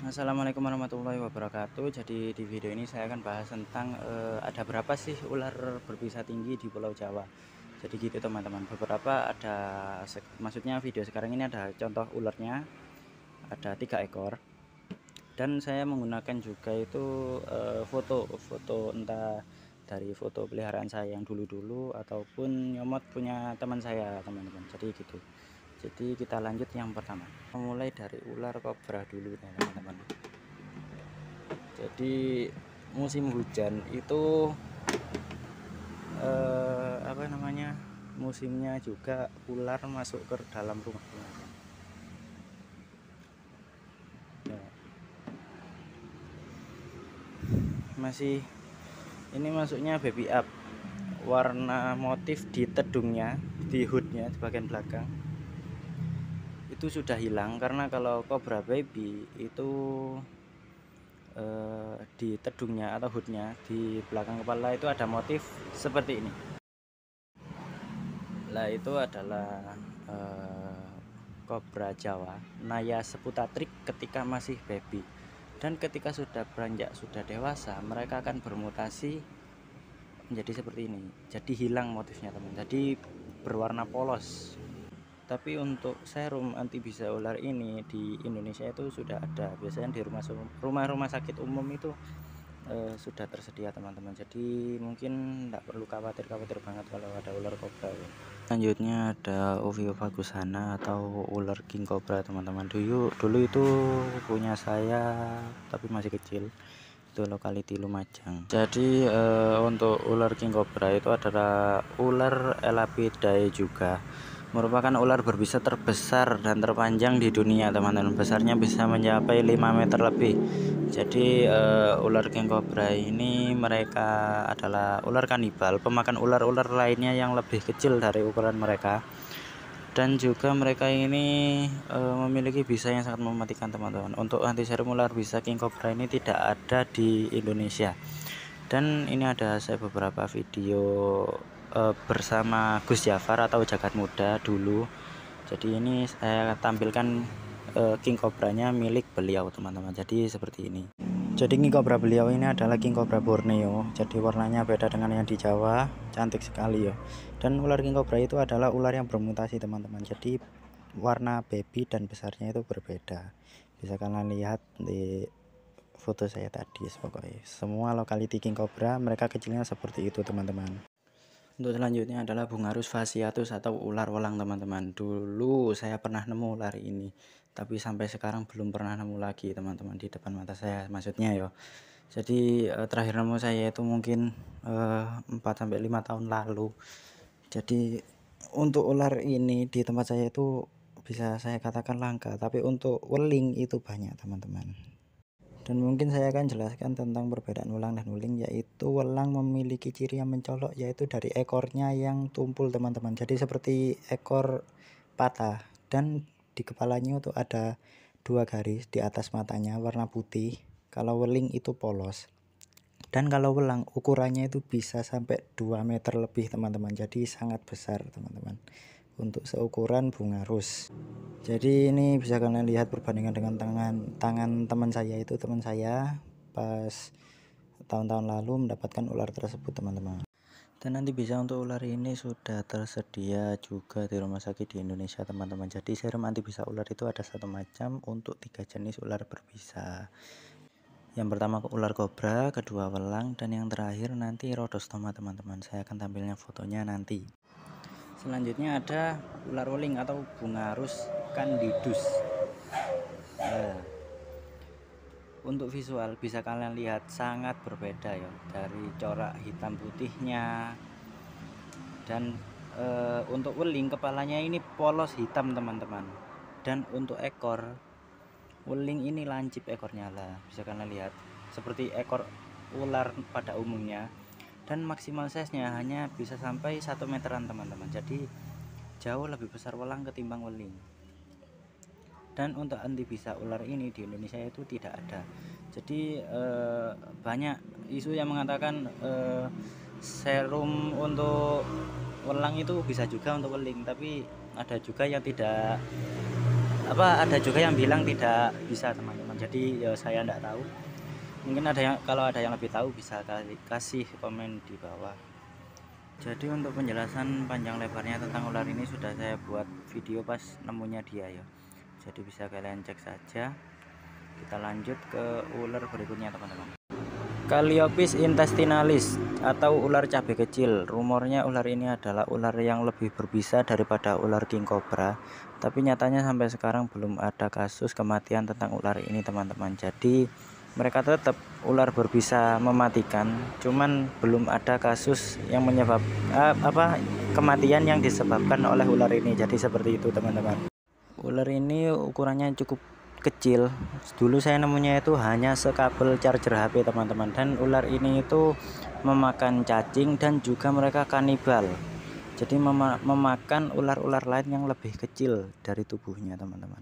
Assalamualaikum warahmatullahi wabarakatuh jadi di video ini saya akan bahas tentang e, ada berapa sih ular berbisa tinggi di pulau jawa jadi gitu teman-teman beberapa ada maksudnya video sekarang ini ada contoh ularnya ada tiga ekor dan saya menggunakan juga itu e, foto foto entah dari foto peliharaan saya yang dulu-dulu ataupun nyomot punya teman saya teman-teman jadi gitu jadi kita lanjut yang pertama mulai dari ular kobra dulu teman-teman jadi musim hujan itu eh, apa namanya musimnya juga ular masuk ke dalam rumah teman masih ini masuknya baby up warna motif di tedungnya di hoodnya di bagian belakang itu sudah hilang karena kalau Cobra Baby itu eh, di tedungnya atau hoodnya di belakang kepala itu ada motif seperti ini lah itu adalah eh, Jawa Naya trik ketika masih baby dan ketika sudah beranjak sudah dewasa mereka akan bermutasi menjadi seperti ini jadi hilang motifnya teman jadi berwarna polos tapi untuk serum anti bisa ular ini di Indonesia itu sudah ada biasanya di rumah rumah sakit umum itu eh, sudah tersedia teman-teman jadi mungkin tidak perlu khawatir khawatir banget kalau ada ular kobra ya. selanjutnya ada Oviopagus atau ular king cobra teman-teman dulu dulu itu punya saya tapi masih kecil itu lokaliti Lumajang. Jadi e, untuk ular king cobra itu adalah ular elapidae juga merupakan ular berbisa terbesar dan terpanjang di dunia teman-teman besarnya bisa mencapai 5 meter lebih jadi uh, ular king cobra ini mereka adalah ular kanibal pemakan ular-ular lainnya yang lebih kecil dari ukuran mereka dan juga mereka ini uh, memiliki bisa yang sangat mematikan teman-teman untuk anti serum ular bisa king cobra ini tidak ada di Indonesia dan ini ada saya beberapa video Eh, bersama Gus Jafar atau Jagat Muda dulu. Jadi ini saya tampilkan e, King Cobra-nya milik beliau teman-teman. Jadi seperti ini. Jadi King Cobra beliau ini adalah King Cobra Borneo. Jadi warnanya beda dengan yang di Jawa. Cantik sekali ya. Dan ular King Cobra itu adalah ular yang bermutasi teman-teman. Jadi warna baby dan besarnya itu berbeda. Bisa kalian lihat di foto saya tadi pokoknya semua lokality king cobra mereka kecilnya seperti itu teman-teman untuk selanjutnya adalah Bungarus fasciatus atau ular walang teman-teman. Dulu saya pernah nemu ular ini, tapi sampai sekarang belum pernah nemu lagi teman-teman di depan mata saya maksudnya ya. Jadi eh, terakhir nemu saya itu mungkin eh, 4 sampai 5 tahun lalu. Jadi untuk ular ini di tempat saya itu bisa saya katakan langka, tapi untuk weling itu banyak teman-teman. Dan mungkin saya akan jelaskan tentang perbedaan welang dan wuling yaitu welang memiliki ciri yang mencolok yaitu dari ekornya yang tumpul teman-teman. Jadi seperti ekor patah dan di kepalanya itu ada dua garis di atas matanya warna putih. Kalau weling itu polos. Dan kalau welang ukurannya itu bisa sampai 2 meter lebih teman-teman. Jadi sangat besar teman-teman untuk seukuran bunga rose jadi ini bisa kalian lihat perbandingan dengan tangan tangan teman saya itu teman saya pas tahun-tahun lalu mendapatkan ular tersebut teman-teman dan nanti bisa untuk ular ini sudah tersedia juga di rumah sakit di Indonesia teman-teman jadi serum anti bisa ular itu ada satu macam untuk tiga jenis ular berbisa yang pertama ular kobra kedua welang dan yang terakhir nanti rhodostoma teman-teman saya akan tampilnya fotonya nanti selanjutnya ada ular uling atau bunga rus candidus nah, untuk visual bisa kalian lihat sangat berbeda ya dari corak hitam putihnya dan e, untuk uling kepalanya ini polos hitam teman-teman dan untuk ekor uling ini lancip ekornya lah bisa kalian lihat seperti ekor ular pada umumnya dan maksimal size-nya hanya bisa sampai 1 meteran teman-teman jadi jauh lebih besar welang ketimbang weling dan untuk anti bisa ular ini di Indonesia itu tidak ada jadi eh, banyak isu yang mengatakan eh, serum untuk welang itu bisa juga untuk weling tapi ada juga yang tidak apa ada juga yang bilang tidak bisa teman-teman jadi ya saya tidak tahu mungkin ada yang kalau ada yang lebih tahu bisa kasih komen di bawah jadi untuk penjelasan panjang lebarnya tentang ular ini sudah saya buat video pas nemunya dia ya jadi bisa kalian cek saja kita lanjut ke ular berikutnya teman-teman Calliope intestinalis atau ular cabai kecil rumornya ular ini adalah ular yang lebih berbisa daripada ular king cobra tapi nyatanya sampai sekarang belum ada kasus kematian tentang ular ini teman-teman jadi mereka tetap ular berbisa mematikan cuman belum ada kasus yang menyebab uh, apa kematian yang disebabkan oleh ular ini jadi seperti itu teman-teman ular ini ukurannya cukup kecil dulu saya nemunya itu hanya sekabel charger HP teman-teman dan ular ini itu memakan cacing dan juga mereka kanibal jadi mema memakan ular-ular lain yang lebih kecil dari tubuhnya teman-teman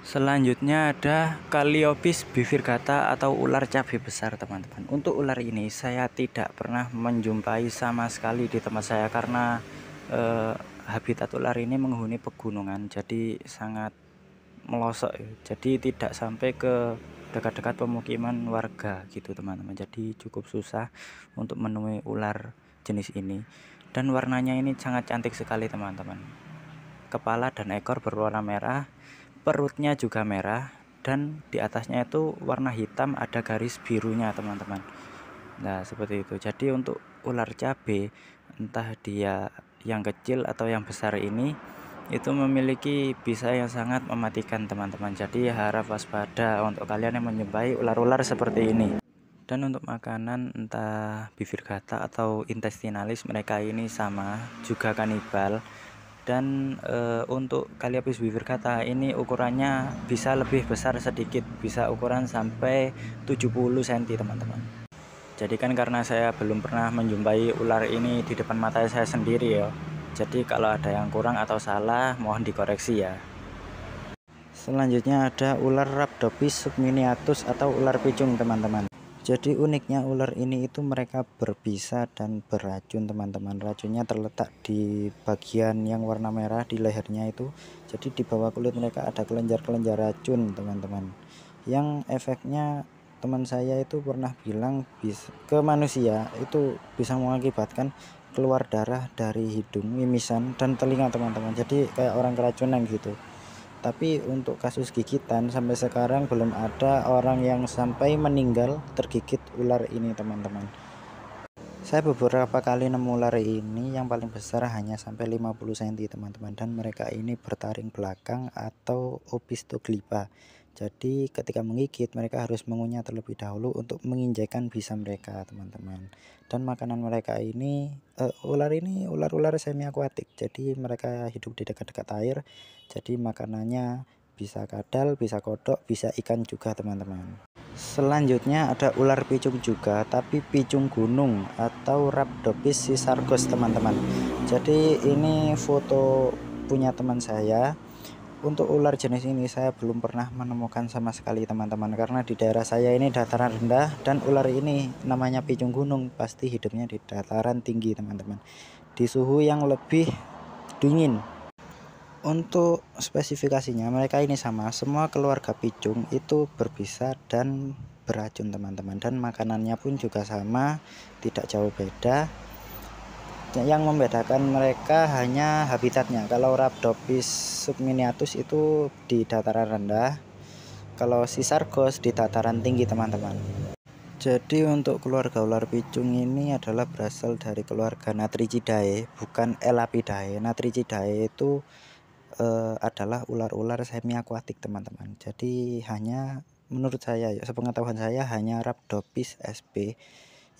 Selanjutnya ada Calliope bifurcata atau ular cabai besar teman-teman. Untuk ular ini saya tidak pernah menjumpai sama sekali di tempat saya karena eh, habitat ular ini menghuni pegunungan jadi sangat melosok. Jadi tidak sampai ke dekat-dekat pemukiman warga gitu teman-teman. Jadi cukup susah untuk menemui ular jenis ini. Dan warnanya ini sangat cantik sekali teman-teman. Kepala dan ekor berwarna merah perutnya juga merah dan di atasnya itu warna hitam ada garis birunya teman-teman nah seperti itu jadi untuk ular cabe entah dia yang kecil atau yang besar ini itu memiliki bisa yang sangat mematikan teman-teman jadi ya harap waspada untuk kalian yang menyebai ular-ular seperti ini dan untuk makanan entah bibir gata atau intestinalis mereka ini sama juga kanibal dan e, untuk Calliope weaver kata ini ukurannya bisa lebih besar sedikit bisa ukuran sampai 70 cm teman-teman jadi kan karena saya belum pernah menjumpai ular ini di depan mata saya sendiri ya jadi kalau ada yang kurang atau salah mohon dikoreksi ya selanjutnya ada ular rhabdopis subminiatus atau ular picung teman-teman jadi uniknya ular ini itu mereka berbisa dan beracun teman-teman. Racunnya terletak di bagian yang warna merah di lehernya itu. Jadi di bawah kulit mereka ada kelenjar-kelenjar racun teman-teman. Yang efeknya teman saya itu pernah bilang bis ke manusia itu bisa mengakibatkan keluar darah dari hidung, mimisan dan telinga teman-teman. Jadi kayak orang keracunan gitu tapi untuk kasus gigitan sampai sekarang belum ada orang yang sampai meninggal tergigit ular ini teman-teman saya beberapa kali nemu ular ini yang paling besar hanya sampai 50 cm teman-teman dan mereka ini bertaring belakang atau opistoglipa jadi ketika menggigit mereka harus mengunyah terlebih dahulu untuk menginjakan bisa mereka teman-teman. Dan makanan mereka ini uh, ular ini ular-ular semi akuatik. Jadi mereka hidup di dekat-dekat air. Jadi makanannya bisa kadal, bisa kodok, bisa ikan juga teman-teman. Selanjutnya ada ular picung juga, tapi picung gunung atau rhabdopis sisargos teman-teman. Jadi ini foto punya teman saya untuk ular jenis ini saya belum pernah menemukan sama sekali teman-teman karena di daerah saya ini dataran rendah dan ular ini namanya picung gunung pasti hidupnya di dataran tinggi teman-teman di suhu yang lebih dingin. Untuk spesifikasinya mereka ini sama semua keluarga picung itu berbisa dan beracun teman-teman dan makanannya pun juga sama tidak jauh beda Nah, yang membedakan mereka hanya habitatnya. Kalau Rhabdopis subminiatus itu di dataran rendah, kalau sargos di dataran tinggi, teman-teman. Jadi untuk keluarga ular picung ini adalah berasal dari keluarga Natricidae, bukan Elapidae. Natricidae itu e, adalah ular-ular semi akuatik, teman-teman. Jadi hanya menurut saya, ya, sepengetahuan saya hanya Rhabdopis sp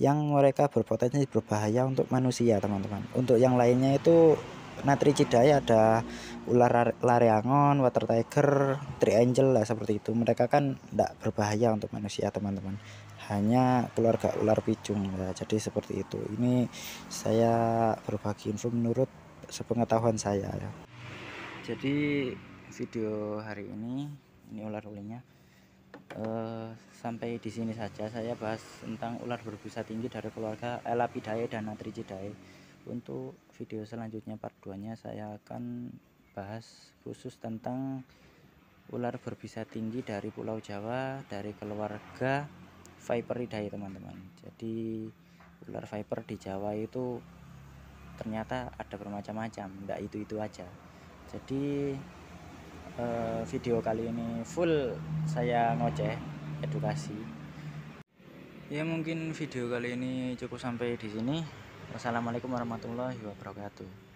yang mereka berpotensi berbahaya untuk manusia teman-teman untuk yang lainnya itu natricidae ada ular lariangon, water tiger, tree angel lah seperti itu mereka kan tidak berbahaya untuk manusia teman-teman hanya keluarga ular picung ya. jadi seperti itu ini saya berbagi info menurut sepengetahuan saya ya. jadi video hari ini ini ular ulinya Eh, sampai di sini saja saya bahas tentang ular berbisa tinggi dari keluarga Elapidae dan Natricidae. Untuk video selanjutnya part 2-nya saya akan bahas khusus tentang ular berbisa tinggi dari Pulau Jawa dari keluarga Viperidae teman-teman. Jadi ular viper di Jawa itu ternyata ada bermacam-macam, enggak itu-itu aja. Jadi Eh, video kali ini full saya ngoceh edukasi ya mungkin video kali ini cukup sampai di sini wassalamualaikum warahmatullahi wabarakatuh